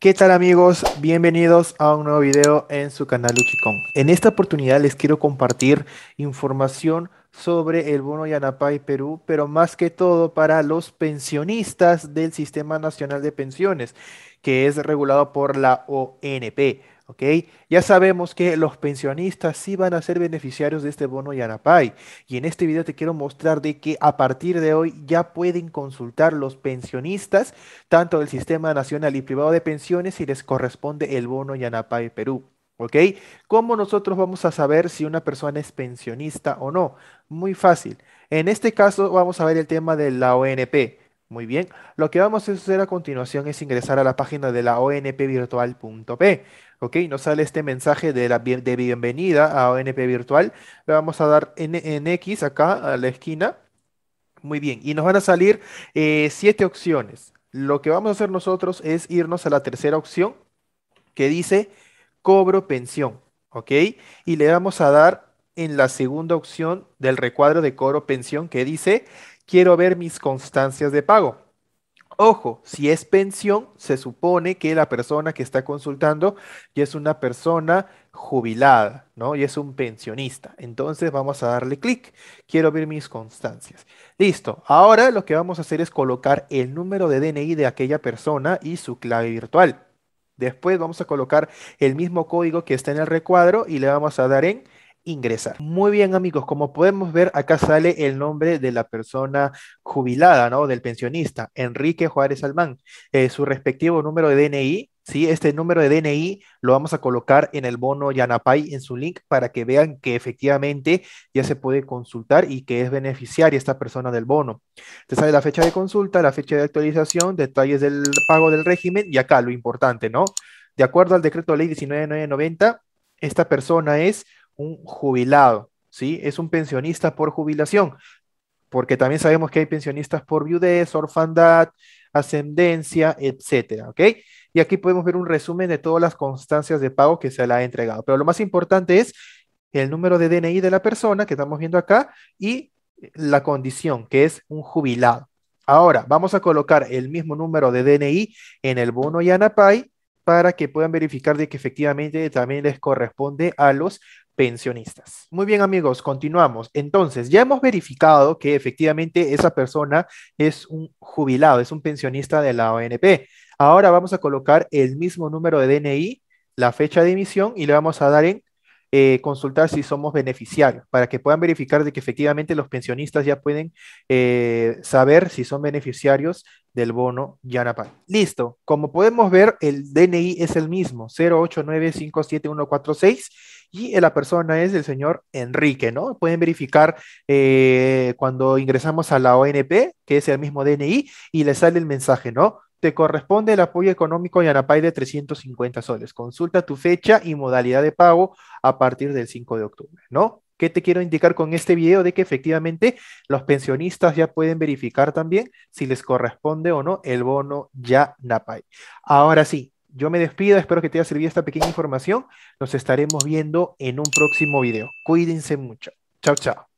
¿Qué tal amigos? Bienvenidos a un nuevo video en su canal Uchicón. En esta oportunidad les quiero compartir información sobre el bono y Perú, pero más que todo para los pensionistas del Sistema Nacional de Pensiones, que es regulado por la ONP. Ya sabemos que los pensionistas sí van a ser beneficiarios de este bono Yanapay. Y en este video te quiero mostrar de que a partir de hoy ya pueden consultar los pensionistas, tanto del Sistema Nacional y Privado de Pensiones, si les corresponde el bono Yanapay Perú. ¿Ok? ¿Cómo nosotros vamos a saber si una persona es pensionista o no? Muy fácil. En este caso vamos a ver el tema de la ONP. Muy bien, lo que vamos a hacer a continuación es ingresar a la página de la onpvirtual.p. Ok, nos sale este mensaje de, la, de bienvenida a ONP Virtual. Le vamos a dar en, X acá a la esquina. Muy bien, y nos van a salir eh, siete opciones. Lo que vamos a hacer nosotros es irnos a la tercera opción que dice cobro pensión. Ok, y le vamos a dar en la segunda opción del recuadro de cobro pensión que dice quiero ver mis constancias de pago. Ojo, si es pensión, se supone que la persona que está consultando ya es una persona jubilada, ¿no? Y es un pensionista. Entonces vamos a darle clic. Quiero ver mis constancias. Listo. Ahora lo que vamos a hacer es colocar el número de DNI de aquella persona y su clave virtual. Después vamos a colocar el mismo código que está en el recuadro y le vamos a dar en ingresar. Muy bien amigos, como podemos ver acá sale el nombre de la persona jubilada, ¿no? Del pensionista, Enrique Juárez Almán, eh, su respectivo número de DNI. Sí, este número de DNI lo vamos a colocar en el bono Yanapay en su link para que vean que efectivamente ya se puede consultar y que es beneficiaria esta persona del bono. Te sale la fecha de consulta, la fecha de actualización, detalles del pago del régimen y acá lo importante, ¿no? De acuerdo al decreto ley 1990 esta persona es un jubilado, ¿sí? Es un pensionista por jubilación, porque también sabemos que hay pensionistas por viudez, orfandad, ascendencia, etcétera, ¿ok? Y aquí podemos ver un resumen de todas las constancias de pago que se le ha entregado. Pero lo más importante es el número de DNI de la persona que estamos viendo acá y la condición, que es un jubilado. Ahora, vamos a colocar el mismo número de DNI en el bono Yanapay para que puedan verificar de que efectivamente también les corresponde a los pensionistas. Muy bien amigos, continuamos. Entonces, ya hemos verificado que efectivamente esa persona es un jubilado, es un pensionista de la ONP. Ahora vamos a colocar el mismo número de DNI, la fecha de emisión y le vamos a dar en eh, consultar si somos beneficiarios, para que puedan verificar de que efectivamente los pensionistas ya pueden eh, saber si son beneficiarios del bono Yanapay. Listo, como podemos ver, el DNI es el mismo, 08957146 y la persona es el señor Enrique, ¿no? Pueden verificar eh, cuando ingresamos a la ONP, que es el mismo DNI, y le sale el mensaje, ¿no? Te corresponde el apoyo económico Yanapay de 350 soles. Consulta tu fecha y modalidad de pago a partir del 5 de octubre, ¿no? ¿Qué te quiero indicar con este video? De que efectivamente los pensionistas ya pueden verificar también si les corresponde o no el bono Yanapay. Ahora sí, yo me despido, espero que te haya servido esta pequeña información. Nos estaremos viendo en un próximo video. Cuídense mucho. Chao, chao.